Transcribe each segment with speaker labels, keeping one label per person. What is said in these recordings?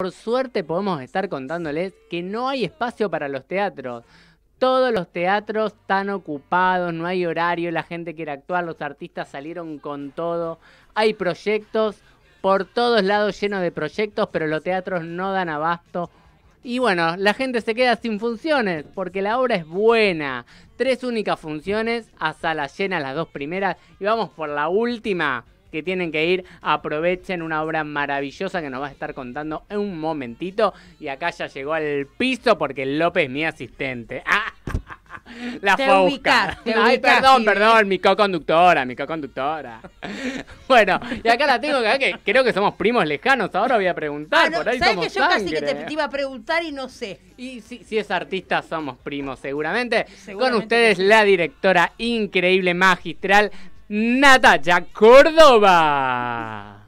Speaker 1: Por suerte podemos estar contándoles que no hay espacio para los teatros. Todos los teatros están ocupados, no hay horario, la gente quiere actuar, los artistas salieron con todo. Hay proyectos por todos lados llenos de proyectos, pero los teatros no dan abasto. Y bueno, la gente se queda sin funciones porque la obra es buena. Tres únicas funciones, a sala llena las dos primeras y vamos por la última que tienen que ir. Aprovechen una obra maravillosa que nos va a estar contando en un momentito. Y acá ya llegó al piso porque López mi asistente. Ah, la te fue perdón, perdón, mi co-conductora, mi co bueno, y acá la tengo que, que creo que somos primos lejanos. Ahora voy a preguntar, ah, por ahí ¿sabes que yo casi que te, iba
Speaker 2: a preguntar y no sé.
Speaker 1: Y si, es artista, somos primos, seguramente. Con ustedes, la directora increíble, magistral Natacha Córdoba.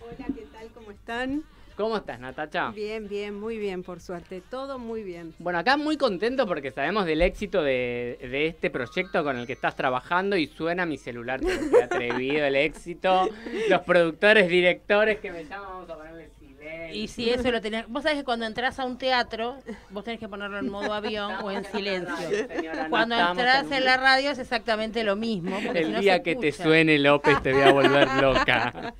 Speaker 1: Hola, ¿qué tal? ¿Cómo están? ¿Cómo estás, Natacha?
Speaker 3: Bien, bien, muy bien, por suerte. Todo muy bien.
Speaker 1: Bueno, acá muy contento porque sabemos del éxito de, este proyecto con el que estás trabajando y suena mi celular, tan atrevido el éxito. Los productores, directores que me llaman, vamos a ponerle y si eso lo
Speaker 2: tenés. Vos sabés que cuando entras a un teatro, vos tenés que ponerlo en modo avión o en silencio. cuando entras en, la radio es exactamente lo mismo. El día que te
Speaker 1: suene López te voy a volver loca.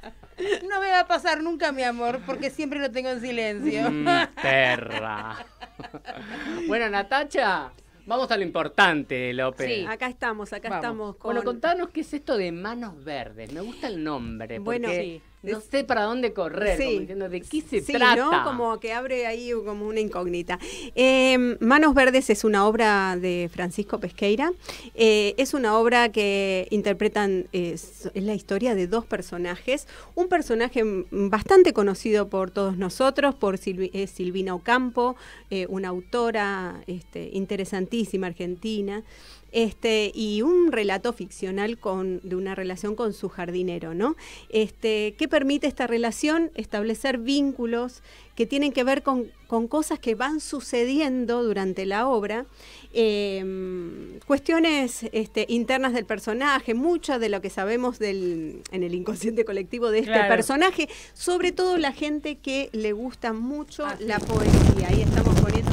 Speaker 2: No me va a pasar nunca, mi amor, porque siempre lo tengo en silencio.
Speaker 1: Mm, perra. bueno, Natacha. Vamos a lo importante, López. Sí, acá estamos, acá estamos. Con... Bueno, contanos qué es esto de manos verdes.
Speaker 3: Me gusta el nombre. Bueno, sí no sé para dónde correr, sí, como ¿de qué se sí, ¿no? Como que abre ahí como una incógnita. Em, Manos Verdes es una obra de Francisco Pesqueira. Eh, es una obra que interpretan, eh, es, la historia de dos personajes. Un personaje bastante conocido por todos nosotros, por Silvina Ocampo, eh, una autora este, interesantísima argentina. Este, y un relato ficcional con, de una relación con su jardinero, ¿no? Este, ¿Qué permite esta relación? Establecer vínculos que tienen que ver con, cosas que van sucediendo durante la obra, em, cuestiones este, internas del personaje, mucho de lo que sabemos del, en el inconsciente colectivo de este personaje, sobre todo la gente que le gusta mucho ah, la poesía. Ahí estamos poniendo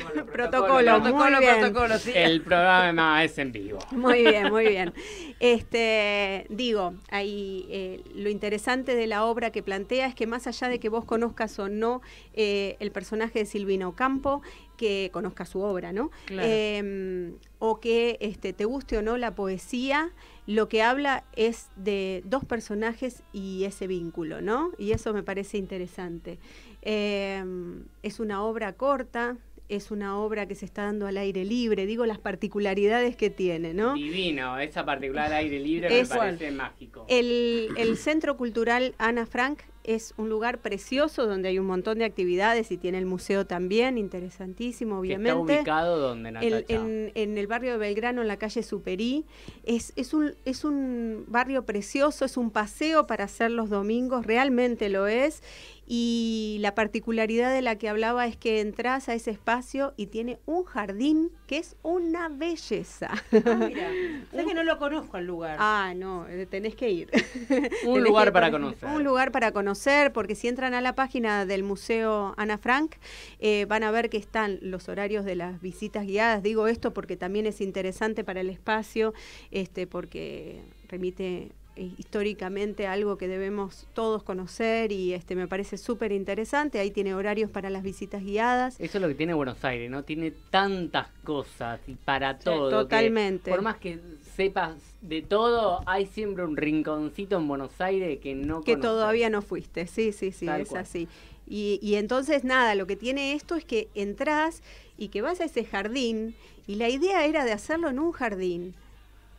Speaker 3: Protocolo, protocolo, protocolo, El
Speaker 1: programa es en vivo. Muy bien, muy
Speaker 3: bien. Este, digo, ahí eh, lo interesante de la obra que plantea es que más allá de que vos conozcas o no eh, el personaje de Silvino Campo, que conozca su obra, ¿no? Em, o que este, te guste o no la poesía, lo que habla es de dos personajes y ese vínculo, ¿no? Y eso me parece interesante. Em, es una obra corta, es una obra que se está dando al aire libre, digo las particularidades que tiene, ¿no?
Speaker 1: Divino, esa particular al aire libre me parece mágico.
Speaker 3: El, Centro Cultural Ana Frank es un lugar precioso donde hay un montón de actividades y tiene el museo también, interesantísimo, obviamente. ¿Está ubicado donde en, el barrio de Belgrano, en la calle Superí. Es, un, es un barrio precioso, es un paseo para hacer los domingos, realmente lo es y la particularidad de la que hablaba es que entras a ese espacio y tiene un jardín que es una belleza. Ah, que no lo conozco al lugar. Ah, no, eh, tenés que ir. un lugar para conocer. Un lugar para conocer, porque si entran a la página del Museo Ana Frank, eh, van a ver que están los horarios de las visitas guiadas. Digo esto porque también es interesante para el espacio, este, porque remite eh, históricamente algo que debemos todos conocer y este me parece súper interesante. Ahí tiene horarios para las visitas guiadas.
Speaker 1: Eso es lo que tiene Buenos Aires, ¿no? Tiene tantas cosas y para todo. Totalmente.
Speaker 3: por más que sepas de todo, hay
Speaker 1: siempre un rinconcito en Buenos Aires que no Que todavía
Speaker 3: no fuiste, sí, sí, sí, es así. Y, y, entonces, nada, lo que tiene esto es que entras y que vas a ese jardín, y la idea era de hacerlo en un jardín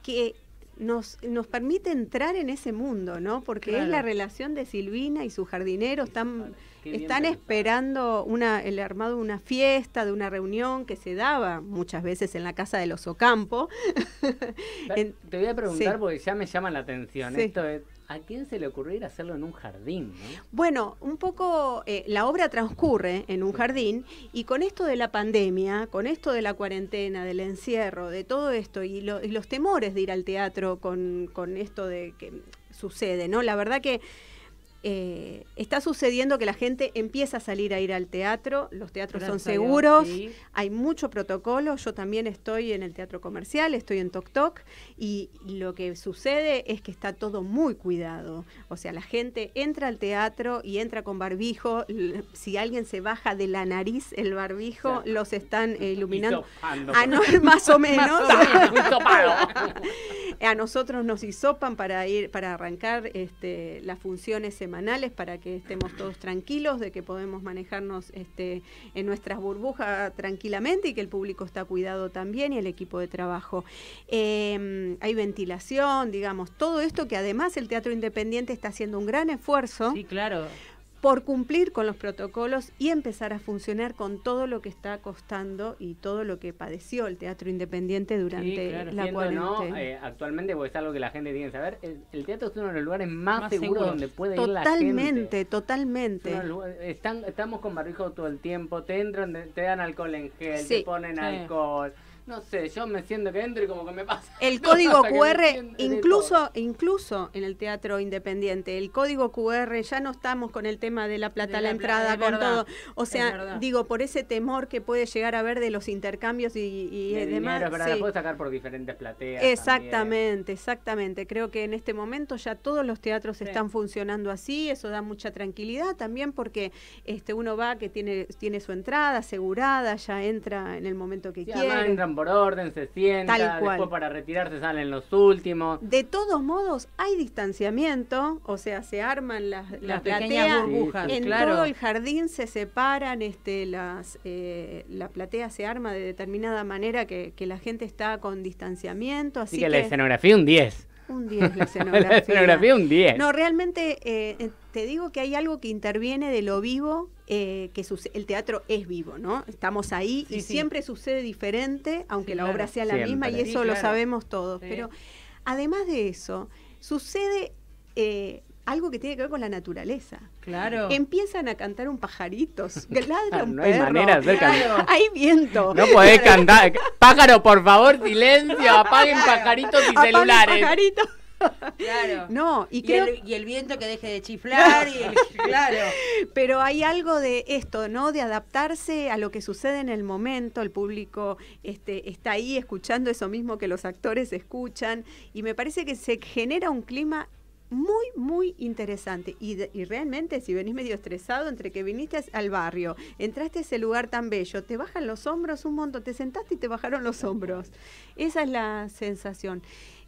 Speaker 3: que nos, nos permite entrar en ese mundo, ¿no? Porque es la relación de Silvina y su jardinero, están, están esperando una, el armado de una fiesta, de una reunión que se daba muchas veces en la casa de los Ocampo.
Speaker 1: Te voy
Speaker 3: a preguntar porque
Speaker 1: ya me llama la atención. Esto
Speaker 3: es, ¿a quién se le ocurrió ir a hacerlo en un
Speaker 1: jardín?
Speaker 3: Bueno, un poco eh, la obra transcurre en un jardín y con esto de la pandemia, con esto de la cuarentena, del encierro, de todo esto y, y los temores de ir al teatro con, con esto de que sucede, ¿no? La verdad que eh, está sucediendo que la gente empieza a salir a ir al teatro, los teatros son seguros, hay mucho protocolo, yo también estoy en el teatro comercial, estoy en Tok Tok y lo que sucede es que está todo muy cuidado, o sea, la gente entra al teatro y entra con barbijo, si alguien se baja de la nariz el barbijo, los están iluminando, a ah, no, más o menos. más o menos. Eh, a nosotros nos hisopan para ir, para arrancar este, las funciones semanales para que estemos todos tranquilos, de que podemos manejarnos este, en nuestras burbujas tranquilamente y que el público está cuidado también y el equipo de trabajo. Em, hay ventilación, digamos, todo esto que además el Teatro Independiente está haciendo un gran esfuerzo. Sí, claro por cumplir con los protocolos y empezar a funcionar con todo lo que está costando y todo lo que padeció el teatro independiente durante la cuarentena. No, eh,
Speaker 1: actualmente, porque es algo que la gente tiene que saber, el, teatro es uno de los lugares más, seguros donde puede ir la gente.
Speaker 3: Totalmente, totalmente.
Speaker 1: Están, estamos con barbijo todo el tiempo, te entran, te dan alcohol en gel, te ponen alcohol no sé, yo me siento que entro y como que me pasa. El código QR, incluso,
Speaker 3: incluso en el teatro independiente, el código QR, ya no estamos con el tema de la plata a la, entrada, con todo. O sea, digo, por ese temor que puede llegar a haber de los intercambios y, demás. sí. la sacar
Speaker 1: por diferentes plateas. Exactamente,
Speaker 3: exactamente. Creo que en este momento ya todos los teatros están funcionando así, eso da mucha tranquilidad también porque este uno va que tiene, tiene su entrada asegurada, ya entra en el momento que quiera
Speaker 1: por orden, se sienta, después para retirarse salen los últimos.
Speaker 3: De todos modos, hay distanciamiento, o sea, se arman las, las, pequeñas burbujas. en todo el jardín se separan, este, las, eh, la platea se arma de determinada manera que, la gente está con distanciamiento. Así, que, la escenografía un 10. Un 10 la escenografía. un 10. No, realmente eh, te digo que hay algo que interviene de lo vivo eh, que el teatro es vivo, ¿no? Estamos ahí y siempre sucede diferente, aunque la obra sea la misma y eso lo sabemos todos. Pero además de eso, sucede... Eh, algo que tiene que ver con la naturaleza. Claro. Empiezan a cantar un pajaritos, ladra ah, no hay Manera de Hay viento. No podés cantar.
Speaker 1: Pájaro, por favor, silencio. Apaguen pajaritos y Apaguen celulares.
Speaker 3: Pajaritos.
Speaker 2: Claro. No, y, que El, viento que deje de chiflar, y claro.
Speaker 3: Pero hay algo de esto, ¿no? De adaptarse a lo que sucede en el momento, el público este, está ahí escuchando eso mismo que los actores escuchan, y me parece que se genera un clima muy, muy interesante. Y, y, realmente, si venís medio estresado, entre que viniste al barrio, entraste a ese lugar tan bello, te bajan los hombros un montón, te sentaste y te bajaron los hombros. Esa es la sensación.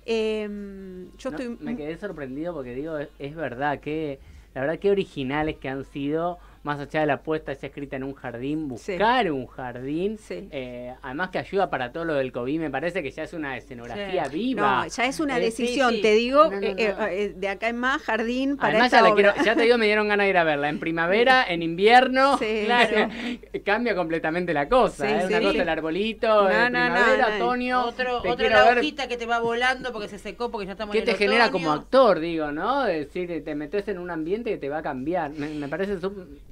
Speaker 3: Em, me quedé
Speaker 1: sorprendido porque digo, es verdad, que la verdad que originales que han sido más allá de la apuesta, ya escrita en un jardín, buscar un jardín. Eh, además que ayuda para todo lo del COVID, me parece que ya es una escenografía viva. No, ya es una eh, decisión, te digo,
Speaker 3: eh, de acá en más, jardín para ya, obra. ya te digo,
Speaker 1: me dieron ganas de ir a verla. En primavera, en invierno, cambia completamente la cosa. una cosa el arbolito, en primavera, otoño.
Speaker 2: Otro, otra la hojita que te va volando porque se secó, porque ya estamos ¿Qué te genera como
Speaker 1: actor, digo, no? decir, te metes en un ambiente que te va a cambiar. Me, parece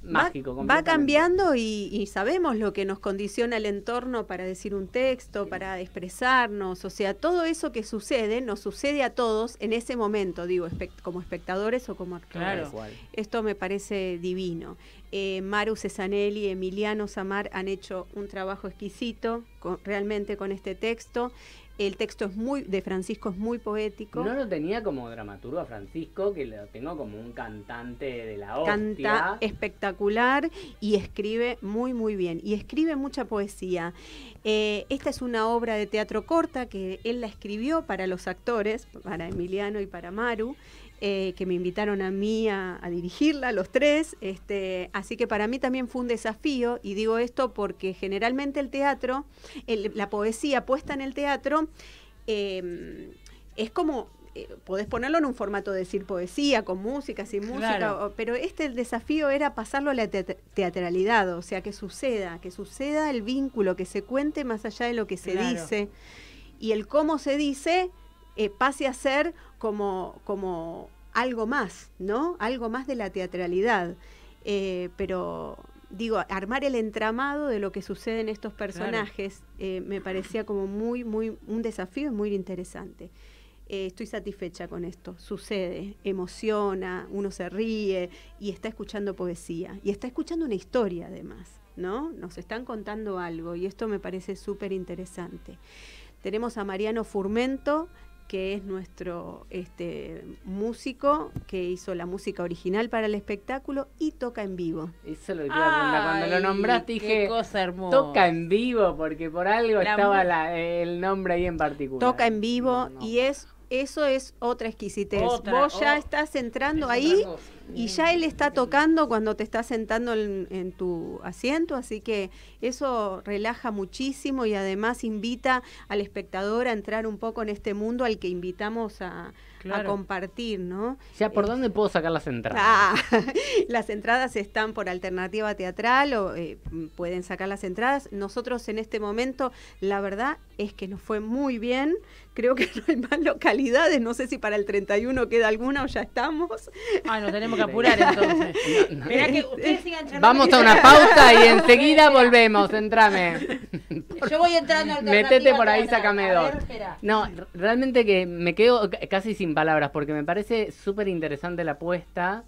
Speaker 1: mágico. Va,
Speaker 3: cambiando y, sabemos lo que nos condiciona el entorno para decir un texto, para expresarnos, o sea, todo eso que sucede nos sucede a todos en ese momento, digo, como espectadores o como actores. Claro. Esto me parece divino. Eh, Maru Cesanelli, Emiliano Samar han hecho un trabajo exquisito realmente con este texto. El texto es muy de Francisco es muy poético. No lo tenía como
Speaker 1: dramaturgo a Francisco, que lo tengo como un cantante de la hostia. Canta
Speaker 3: espectacular y escribe muy muy bien y escribe mucha poesía. Eh, esta es una obra de teatro corta que él la escribió para los actores, para Emiliano y para Maru. Eh, que me invitaron a mí a, a, dirigirla, los tres. Este, así que para mí también fue un desafío, y digo esto porque generalmente el teatro, la poesía puesta en el teatro, em, es como eh, podés ponerlo en un formato de decir poesía, con música, sin música, pero este el desafío era pasarlo a la teatralidad, o sea, que suceda, que suceda el vínculo, que se cuente más allá de lo que se dice y el cómo se dice eh, pase a ser como, como algo más, ¿no? Algo más de la teatralidad. Eh, pero digo, armar el entramado de lo que sucede en estos personajes eh, me parecía como muy, muy, un desafío muy interesante. Eh, estoy satisfecha con esto, sucede, emociona, uno se ríe y está escuchando poesía y está escuchando una historia además, ¿no? Nos están contando algo y esto me parece súper interesante. Tenemos a Mariano Furmento, que es nuestro este, músico que hizo la música original para el espectáculo y toca en vivo. Eso lo que Cuando lo nombraste dije, cosa toca en vivo, porque por algo estaba
Speaker 1: el nombre ahí en particular.
Speaker 3: Toca en vivo y es eso es otra exquisitez. Vos ya oh, estás entrando ahí y ya él está tocando cuando te estás sentando en, tu asiento, así que eso relaja muchísimo y además invita al espectador a entrar un poco en este mundo al que invitamos a, compartir, ¿no?
Speaker 1: Ya, ¿por dónde puedo sacar las entradas?
Speaker 3: Ah, las entradas están por alternativa teatral o eh, pueden sacar las entradas. Nosotros en este momento, la verdad es que nos fue muy bien, creo que no hay más localidades, no sé si para el 31 queda alguna o ya estamos. Ah, nos tenemos que apurar entonces. Eh,
Speaker 2: vamos a una
Speaker 1: pausa y enseguida volvemos, entrame.
Speaker 2: Yo voy entrando Metete
Speaker 1: por ahí, sácame dos. No, realmente que me quedo casi sin palabras porque me parece súper interesante la apuesta.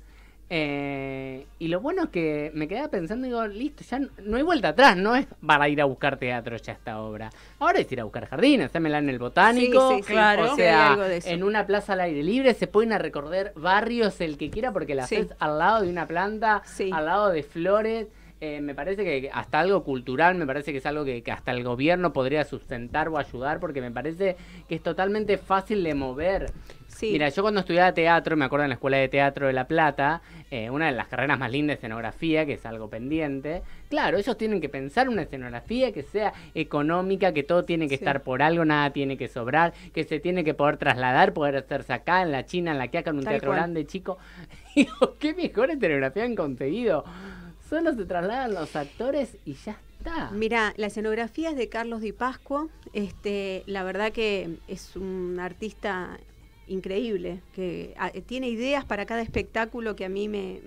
Speaker 1: Eh, y lo bueno es que me quedaba pensando, digo, listo, ya no, hay vuelta atrás, no es para ir a buscar teatro ya esta obra. Ahora es ir a buscar jardines, hacémela en el botánico, claro, o sea, en una plaza al aire libre, se pueden a recorrer barrios el que quiera porque la haces al lado de una planta, al lado de flores. Eh, me parece que hasta algo cultural, me parece que es algo que, hasta el gobierno podría sustentar o ayudar, porque me parece que es totalmente fácil de mover. Mira, yo cuando estudiaba teatro, me acuerdo en la Escuela de Teatro de La Plata, eh, una de las carreras más lindas de escenografía, que es algo pendiente. Claro, ellos tienen que pensar una escenografía que sea económica, que todo tiene que estar por algo, nada tiene que sobrar, que se tiene que poder trasladar, poder hacerse acá, en la China, en la Quiaca, en un teatro grande, chico. Digo, qué mejor escenografía han conseguido. Solo se trasladan los actores y ya
Speaker 3: está. Mira, la escenografía es de Carlos Di Pascuo. Este, la verdad que es un artista increíble, que ah, eh, tiene ideas para cada espectáculo que a mí me,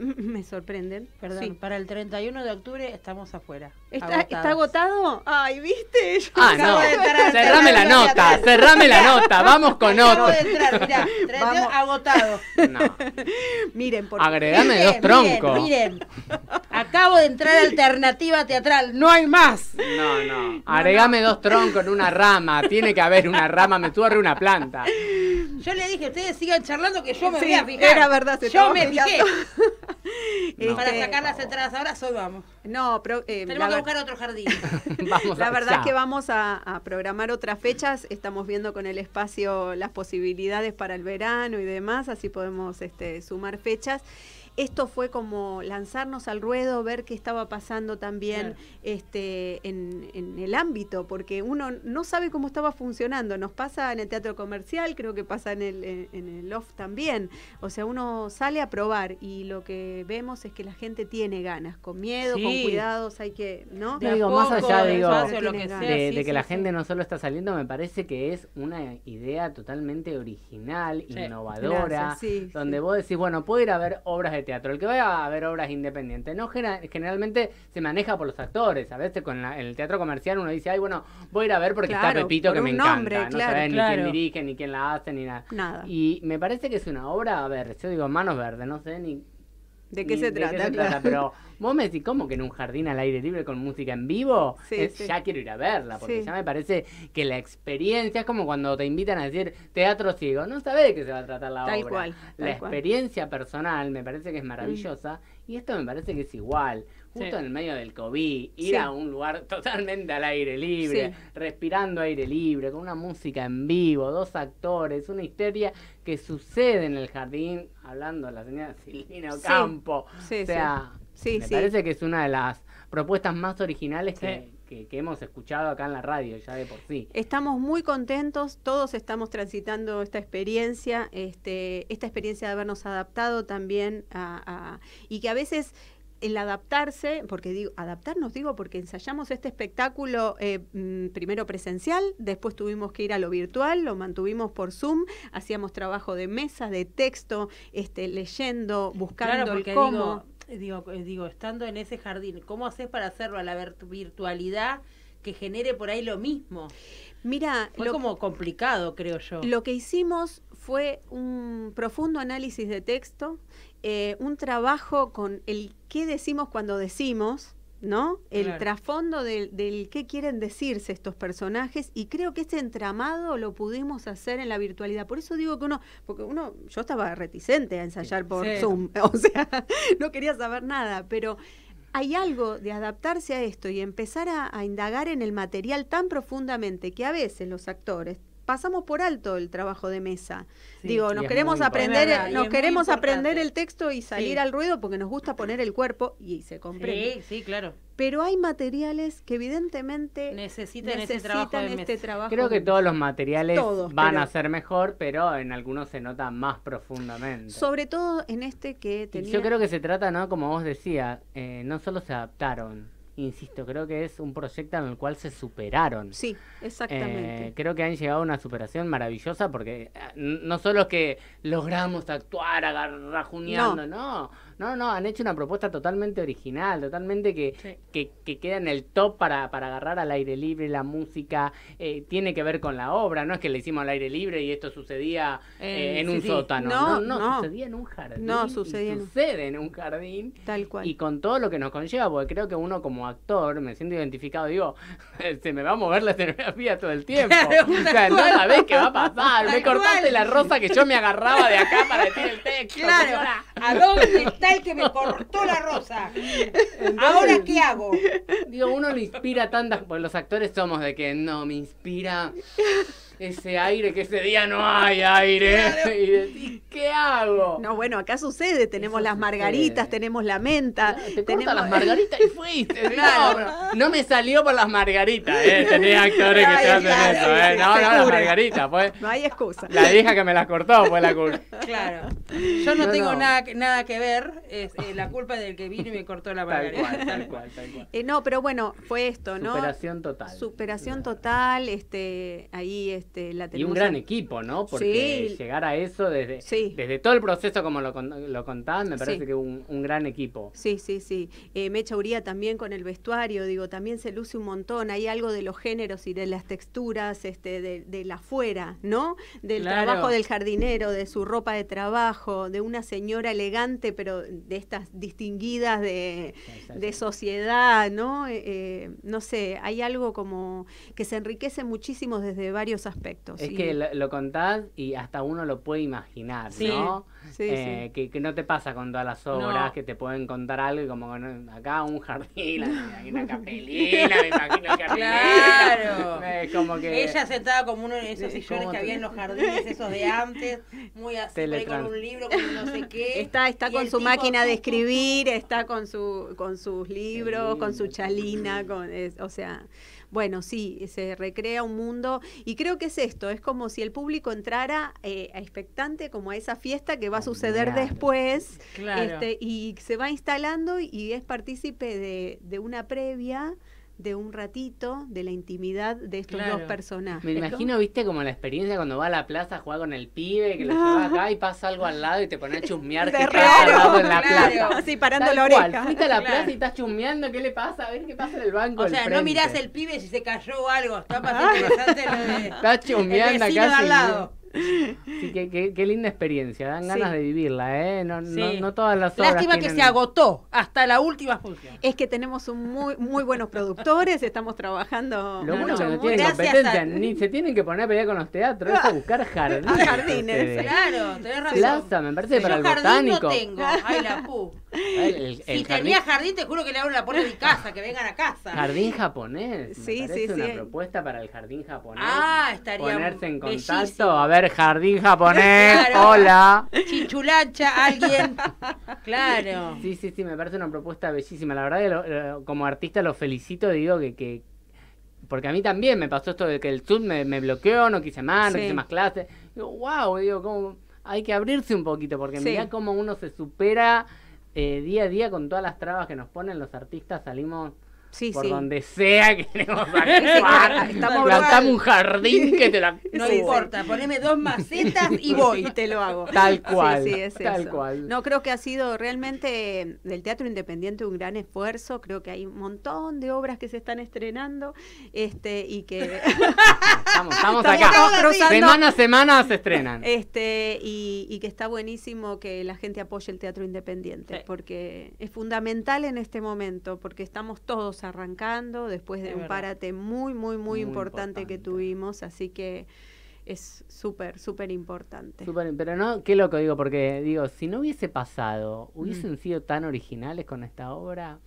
Speaker 3: sorprenden. Perdón. para el 31 de octubre estamos afuera. ¿Está, ¿está agotado? Ay, ¿viste? ah, no.
Speaker 1: cerrame la nota, cerrame la nota, vamos con otro. Entrar,
Speaker 3: mirá,
Speaker 2: agotado. No. Miren, por Agregame dos troncos. Miren, acabo de entrar a alternativa teatral, no hay más.
Speaker 1: No, no. Agregame dos troncos en una rama, tiene que haber una rama, me tuve una planta.
Speaker 2: Yo le dije, ustedes sigan charlando que yo me voy a fijar. Era verdad, se Yo me fijé. Para este, sacar las entradas ahora hoy
Speaker 3: vamos. No, pero. Eh, Tenemos que buscar otro jardín. la verdad es que vamos a, a, programar otras fechas. Estamos viendo con el espacio las posibilidades para el verano y demás, así podemos este, sumar fechas esto fue como lanzarnos al ruedo, ver qué estaba pasando también este, en, en, el ámbito, porque uno no sabe cómo estaba funcionando. Nos pasa en el teatro comercial, creo que pasa en el, en, el off también. O sea, uno sale a probar y lo que vemos es que la gente tiene ganas, con miedo, con cuidados, hay que, ¿no? digo, más allá digo, de, que la
Speaker 1: gente no solo está saliendo, me parece que es una idea totalmente original, innovadora, donde vos decís, bueno, puedo ir a ver obras de teatro, el que vaya a ver obras independientes, no generalmente se maneja por los actores. A veces con el teatro comercial uno dice, ay, bueno, voy a ir a ver porque está Pepito que me encanta. no ni quién dirige, ni quién la hace, ni nada. Y me parece que es una obra, a ver, yo digo, manos verdes, no sé ni
Speaker 3: ¿De qué se trata? Pero
Speaker 1: vos me decís, ¿cómo que en un jardín al aire libre con música en vivo? Ya quiero ir a verla, porque ya me parece que la experiencia es como cuando te invitan a decir teatro ciego. No sabés de qué se va a tratar la obra. Cual, la experiencia personal me parece que es maravillosa mm. y esto me parece que es igual justo en el medio del COVID, ir a un lugar totalmente al aire libre, respirando aire libre, con una música en vivo, dos actores, una histeria que sucede en el jardín, hablando a la señora Silvina Ocampo. o sea, me parece que es una de las propuestas más originales que, hemos escuchado acá en la radio ya de por sí.
Speaker 3: Estamos muy contentos, todos estamos transitando esta experiencia, este, esta experiencia de habernos adaptado también a, y que a veces el adaptarse, porque digo, adaptarnos digo porque ensayamos este espectáculo eh, mm, primero presencial, después tuvimos que ir a lo virtual, lo mantuvimos por Zoom, hacíamos trabajo de mesa, de texto, este, leyendo, buscando el cómo.
Speaker 2: Eh, digo, digo, eh, digo, estando en ese jardín, ¿cómo haces para hacerlo a la virtualidad? que genere por ahí lo mismo.
Speaker 3: Mira, fue como
Speaker 2: complicado, creo yo. Lo
Speaker 3: que hicimos fue un profundo análisis de texto eh, un trabajo con el qué decimos cuando decimos, ¿no? El trasfondo del, qué quieren decirse estos personajes y creo que este entramado lo pudimos hacer en la virtualidad. Por eso digo que uno, porque uno, yo estaba reticente a ensayar por Zoom, o sea, no quería saber nada, pero hay algo de adaptarse a esto y empezar a, a indagar en el material tan profundamente que a veces los actores pasamos por alto el trabajo de mesa. Digo, nos queremos aprender, nos queremos aprender el texto y salir al ruido porque nos gusta poner el cuerpo y se comprende. Sí, sí, claro. Pero hay materiales que evidentemente necesitan, este trabajo. Creo que todos
Speaker 1: los materiales van a ser mejor, pero en algunos se nota más profundamente.
Speaker 3: Sobre todo en este que tenía... Yo creo que
Speaker 1: se trata, ¿no? Como vos decías, eh, no solo se adaptaron, insisto, creo que es un proyecto en el cual se superaron. Sí,
Speaker 3: exactamente.
Speaker 1: Eh, creo que han llegado a una superación maravillosa porque ah, no solo es que logramos actuar agarrajuneando, no. No, no, han hecho una propuesta totalmente original, totalmente que, que, queda en el top para, agarrar al aire libre, la música, eh, tiene que ver con la obra, no es que le hicimos al aire libre y esto sucedía eh, eh, en un sótano, no no, no, sucedía en un jardín. No, sucede en un jardín. Tal cual. Y con todo lo que nos conlleva, porque creo que uno como actor, me siento identificado, digo, se me va a mover la escenografía todo el tiempo. o sea, no ves, qué va a pasar, me cortaste la rosa que yo me agarraba de acá para decir el texto. Claro, ¿a dónde el que me cortó
Speaker 2: la rosa.
Speaker 1: ¿Ahora qué hago? Digo, uno lo inspira tantas, pues los actores somos de que no, me inspira ese aire que ese día no hay aire.
Speaker 3: ¿Y qué hago? No, bueno, acá sucede, tenemos las margaritas, tenemos la menta. te tenemos las margaritas y fuiste. Claro.
Speaker 1: No, me salió por las margaritas, eh. tenía actores que se hacen eso. Eh. No, no, las margaritas. Pues. No hay excusa. La hija que me las cortó fue la culpa. Claro.
Speaker 2: Yo no, tengo Nada, nada que ver, es eh, la culpa del que vino y me cortó la margarita. Tal cual,
Speaker 1: tal cual, tal cual.
Speaker 3: Eh, no, pero bueno, fue esto, ¿no? Superación total. Superación total, este, ahí es este, y un gran
Speaker 1: equipo, ¿no? Porque llegar a eso desde, desde todo el proceso como lo, lo me parece que un, un gran equipo.
Speaker 3: Sí, sí, sí. Me eh, Mecha Uría también con el vestuario, digo, también se luce un montón. Hay algo de los géneros y de las texturas, este, de, la fuera, ¿no? Del trabajo del jardinero, de su ropa de trabajo, de una señora elegante, pero de estas distinguidas de, sociedad, ¿no? Eh, eh, no sé, hay algo como que se enriquece muchísimo desde varios aspectos es que
Speaker 1: lo, contás y hasta uno lo puede imaginar, ¿no? eh, Que, que, no te pasa con todas las obras, que te pueden contar algo como acá un jardín, hay una capelina, me imagino que Claro. como que... Ella
Speaker 3: sentada como uno de esos sillones que había en los jardines, esos de
Speaker 2: antes, muy así, con un libro, con no sé qué. Está,
Speaker 3: está con su máquina de escribir, está con, su, con sus libros, con su chalina, con, o sea... Bueno, sí, se recrea un mundo y creo que es esto, es como si el público entrara eh, a expectante como a esa fiesta que va a suceder después este, y se va instalando y es partícipe de una previa de un ratito de la intimidad de estos dos personajes. Me imagino,
Speaker 1: viste, como la experiencia cuando va a la plaza a jugar con el pibe, que lo ah. lleva acá y pasa algo al lado y te pone a chusmear que pasa al lado en la plaza. Sí, parando la oreja. Fuiste a la plaza y estás chusmeando, ¿qué le pasa? A ver qué pasa en el banco. O sea, no mirás el pibe si se cayó o algo, está pasando bastante lo de, Estás chusmeando acá. Al lado qué, linda experiencia, dan ganas de vivirla, ¿eh? No, no, no, todas las obras. Lástima que se
Speaker 3: agotó hasta la última función. Es que tenemos un muy muy buenos productores, estamos trabajando. Lo bueno que no tienen competencia, ni
Speaker 1: se tienen que poner a pelear con los teatros, es a buscar jardines.
Speaker 2: claro, tenés
Speaker 1: razón. Plaza, me parece, para yo el jardín botánico. No tengo,
Speaker 2: ay la pu. si tenía jardín... te juro que le abro la puerta de mi casa, que vengan a casa.
Speaker 1: Jardín japonés. Sí, sí, sí. una propuesta para el jardín japonés.
Speaker 2: Ah, estaría. Ponerse en contacto,
Speaker 1: a ver jardín japonés, hola.
Speaker 2: Chinchulacha, alguien.
Speaker 1: Claro. Sí, sí, sí, me parece una propuesta bellísima. La verdad como artista lo felicito, digo que, Porque a mí también me pasó esto de que el Zoom me, bloqueó, no quise más, no quise más clases. Digo, wow, digo, como hay que abrirse un poquito, porque mira mirá cómo uno se supera eh, día a día con todas las trabas que nos ponen los artistas, salimos por donde sea queremos actuar. Estamos Plantamos un jardín que te la. No
Speaker 2: importa, poneme
Speaker 3: dos macetas y voy. Y te lo hago. Tal cual. tal cual. No, creo que ha sido realmente mm, del teatro independiente un gran esfuerzo. Creo que hay un montón de obras que se están estrenando este y que. estamos, acá. semana a semana se estrenan. Este, y, y, que está buenísimo que la gente apoye el teatro independiente, porque es fundamental en este momento, porque estamos todos arrancando después de, un párate muy, muy, muy, importante, que tuvimos, así que es súper, súper importante.
Speaker 1: pero no, qué loco digo, porque digo, si no hubiese pasado, ¿hubiesen mm. sido tan originales con esta obra?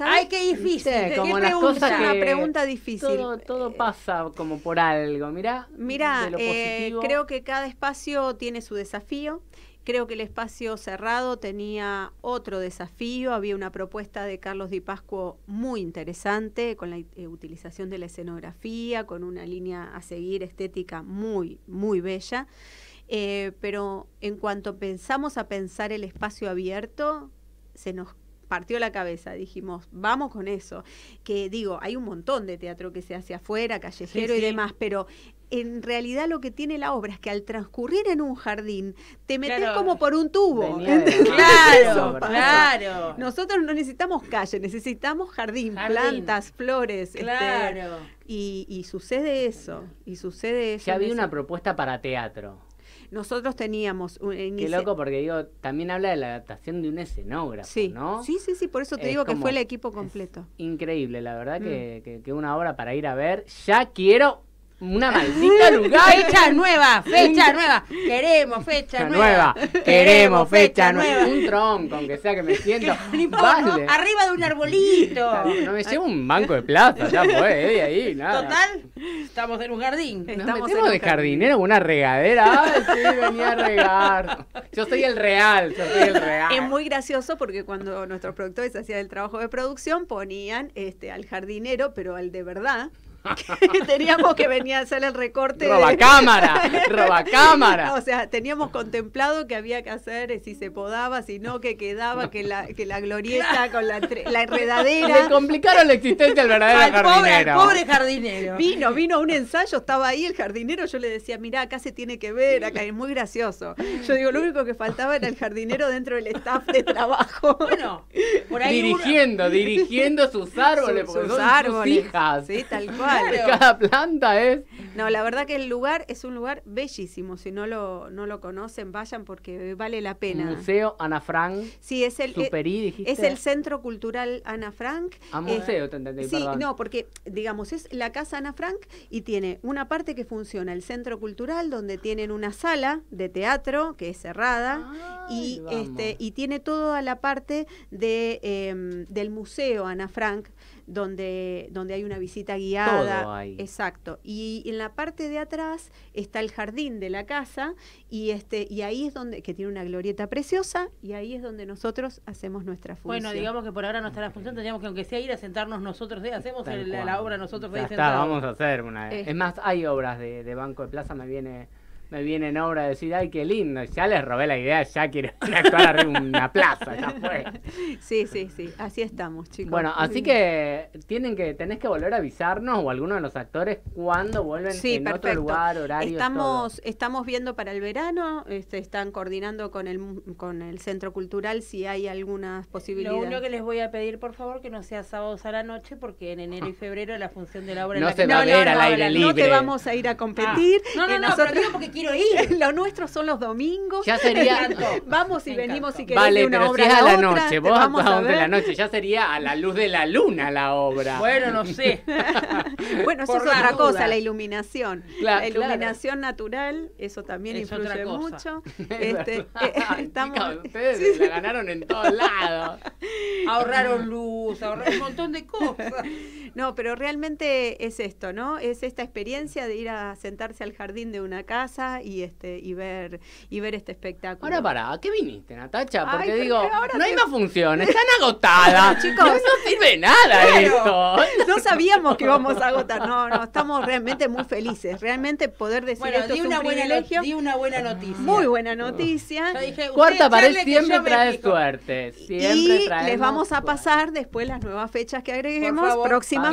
Speaker 3: Ay, qué difícil. como una pregunta difícil. Todo, eh,
Speaker 1: pasa como por algo. Mira, mira, eh, creo
Speaker 3: que cada espacio tiene su desafío. Creo que el espacio cerrado tenía otro desafío, había una propuesta de Carlos Di Pascuo muy interesante con la eh, utilización de la escenografía, con una línea a seguir estética muy, muy bella. Eh, pero en cuanto pensamos a pensar el espacio abierto, se nos partió la cabeza, dijimos, vamos con eso. Que digo, hay un montón de teatro que se hace afuera, callejero y demás, pero en realidad lo que tiene la obra es que al transcurrir en un jardín te metes como por un tubo. claro, claro. Nosotros no necesitamos calle, necesitamos jardín, plantas, flores. Este, claro. y, sucede eso, y sucede eso. Ya había una
Speaker 1: propuesta para teatro.
Speaker 3: Nosotros teníamos Qué loco
Speaker 1: porque digo, también habla de la adaptación de un escenógrafo, sí. ¿no? Sí,
Speaker 3: sí, sí, por eso te digo que fue el
Speaker 1: equipo completo. Increíble, la verdad mm. que una obra para ir a ver. Ya quiero una maldita lugar. Fecha nueva, fecha nueva.
Speaker 2: Queremos fecha nueva.
Speaker 1: Queremos fecha nueva. Un tronco, aunque sea que me siento. Arriba
Speaker 2: de un arbolito.
Speaker 1: No me llevo un banco de plata, ya fue, eh, ahí, nada.
Speaker 2: Total, estamos
Speaker 3: en un jardín. estamos
Speaker 1: de jardinero una regadera. Ay, sí, venía a regar. Yo soy el real, yo soy el real. Es
Speaker 3: muy gracioso porque cuando nuestros productores hacían el trabajo de producción ponían este al jardinero, pero al de verdad teníamos que venir a hacer el recorte. Roba cámara, roba cámara. O sea, teníamos contemplado que había que hacer eh, si se podaba, si no, que quedaba, que la, que la glorieta con la, la enredadera. Le
Speaker 1: complicaron la existencia al verdadero al jardinero. Pobre, al pobre
Speaker 3: jardinero. Vino, vino un ensayo, estaba ahí el jardinero, yo le decía, mira, acá se tiene que ver, acá es muy gracioso. Yo digo, lo único que faltaba era el jardinero dentro del staff de trabajo. Bueno, por ahí. Dirigiendo,
Speaker 1: dirigiendo sus árboles, sus, árboles. Sí, tal cual. Cada
Speaker 3: planta es. No, la verdad que el lugar es un lugar bellísimo. Si no lo, no lo conocen, vayan porque vale la pena. Museo
Speaker 1: Ana Frank. Sí,
Speaker 3: es el. Eh, es el Centro Cultural Ana Frank. Ah, eh, museo, te Sí, no, porque, digamos, es la Casa Ana Frank y tiene una parte que funciona, el Centro Cultural, donde tienen una sala de teatro que es cerrada y, este, y tiene toda la parte de, em, del Museo Ana Frank donde, donde hay una visita guiada. Exacto. Y en la parte de atrás está el jardín de la casa y este y ahí es donde que tiene una glorieta preciosa y ahí es donde nosotros hacemos nuestra función. Bueno, digamos que
Speaker 2: por ahora no está función, tendríamos que aunque sea ir a sentarnos nosotros, de eh, hacemos la obra nosotros. Ya está, vamos
Speaker 1: a hacer una. Es más, hay obras de, de Banco de Plaza, me viene me vienen ahora a decir, ay, qué lindo, ya les robé la idea, ya quiero actuar arriba una plaza, ya fue.
Speaker 3: Sí, sí, sí, así estamos, chicos. Bueno, así que
Speaker 1: tienen que tenés que volver a avisarnos o alguno de los actores cuando vuelven en otro lugar, horario. Estamos,
Speaker 3: estamos viendo para el verano, este, están coordinando con el, con el Centro Cultural si hay algunas posibilidades. Lo único que les voy a pedir, por favor,
Speaker 2: que no sea sábados a la noche, porque en enero y febrero la función de la obra... No la se va a al aire libre. No te
Speaker 3: vamos a ir a competir. Ah. No, no, eh, no, pero digo porque quiero ir. lo nuestro son los domingos. Ya sería. vamos y venimos si queremos. vale, una pero obra si es a la, noche, vos vamos a de la noche,
Speaker 1: ya sería a la luz de la luna la obra. Bueno, no sé. bueno, eso es otra cosa, la
Speaker 3: iluminación. la iluminación natural, eso también influye mucho. este,
Speaker 1: eh, estamos... ustedes la ganaron en todos lados.
Speaker 3: ahorraron luz, ahorraron un montón de cosas. No, pero realmente es esto, ¿no? Es esta experiencia de ir a sentarse al jardín de una casa y este y ver y ver este espectáculo. Ahora para, ¿a qué viniste, Natacha? Porque digo, no hay más
Speaker 1: funciones, están agotadas. Chicos, no,
Speaker 3: sirve nada esto. No sabíamos que íbamos a agotar. No, no, estamos realmente muy felices. Realmente poder decir bueno, esto es una buena Buena, di una buena noticia. Muy buena noticia. Cuarta dije, siempre trae
Speaker 1: suerte. Siempre y les vamos
Speaker 3: a pasar después las nuevas fechas que agreguemos. Próxima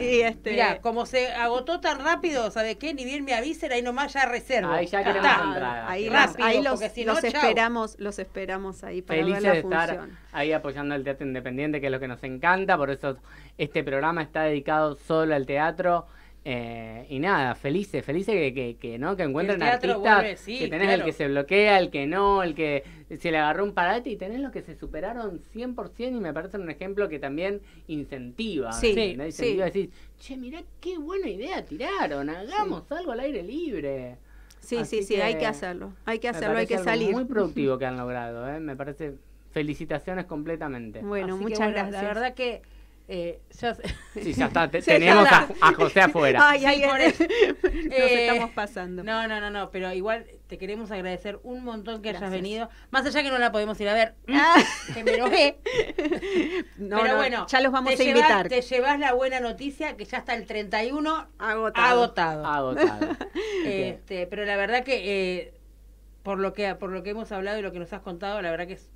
Speaker 3: y este, como se agotó tan rápido,
Speaker 2: ¿sabe qué? Ni bien me avisen, ahí nomás ya reservo. Ahí ya queremos
Speaker 3: Está. Ahí, rápido, ahí los, si los esperamos, los esperamos ahí para Felices de estar
Speaker 1: ahí apoyando al teatro independiente, que es lo que nos encanta. Por eso este programa está dedicado solo al teatro. Eh, y nada, felices, felices que, que, ¿no? que encuentren artistas, que tenés el que se bloquea, el que no, el que se le agarró un parate y tenés los que se superaron 100% y me parece un ejemplo que también incentiva. Sí, ¿sí? Incentiva decir, che, mirá qué buena idea tiraron, hagamos algo al aire libre. Sí, sí, sí, hay que hacerlo, hay que hacerlo, hay que salir. Muy productivo que han logrado, ¿eh? me parece felicitaciones completamente. Bueno, muchas gracias. La verdad
Speaker 2: que eh, Sí, ya está. tenemos a,
Speaker 1: José afuera. por
Speaker 2: Nos eh, estamos pasando. No, no, no, no. Pero igual te queremos agradecer un montón que hayas venido. Más allá que no la podemos ir a ver. Ah. Que me enojé. No, pero bueno, ya los vamos a invitar. te llevas la buena noticia que ya está el 31 agotado. Agotado. Este, pero la verdad que. Eh, por lo que por lo que hemos hablado y lo que nos has contado, la verdad que es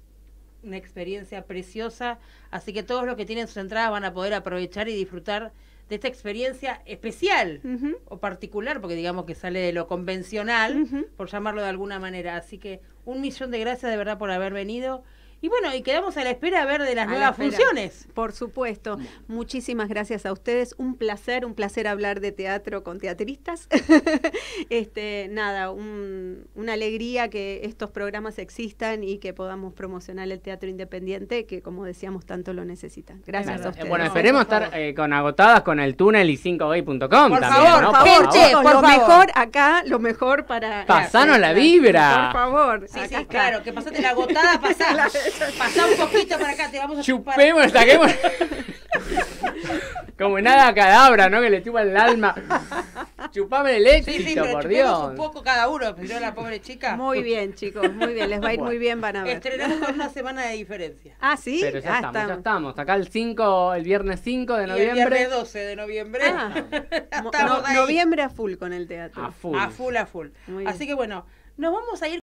Speaker 2: una experiencia preciosa, así que todos los que tienen sus entradas van a poder aprovechar y disfrutar de esta experiencia especial o particular, porque digamos que sale de lo convencional, por llamarlo de alguna manera. Así que un millón de gracias de verdad por haber venido. Y bueno, y quedamos a la espera a ver de las nuevas funciones. Por
Speaker 3: supuesto. Muchísimas gracias a ustedes. Un placer, un placer hablar de teatro con teatristas. este, nada, una alegría que estos programas existan y que podamos promocionar el teatro independiente, que como decíamos, tanto lo necesitan. Gracias a ustedes. Bueno, esperemos estar
Speaker 1: eh, con agotadas con el túnel y 5gay.com también. Favor, por, favor, por favor.
Speaker 3: acá, lo mejor para. Pasanos la vibra. Por favor. Sí, sí, claro, que pasate la agotada, pasala pasamos un poquito para acá, te vamos a
Speaker 1: Chupemos, chupar. saquemos. Como nada cadabra, ¿no? Que le chupa el alma. Chupame el éxito, por Dios. un poco
Speaker 2: cada uno, pero la pobre chica. Muy bien, chicos, muy bien. Les va a ir muy bien, van a ver. Estrenamos una semana de diferencia. Ah, sí. Pero ya, ah, estamos, ya
Speaker 1: estamos. Acá el 5, el viernes 5 de noviembre. el viernes
Speaker 2: 12 de noviembre. noviembre
Speaker 1: a full con el teatro. A full. A
Speaker 2: full, a full. Así que bueno, nos vamos a ir.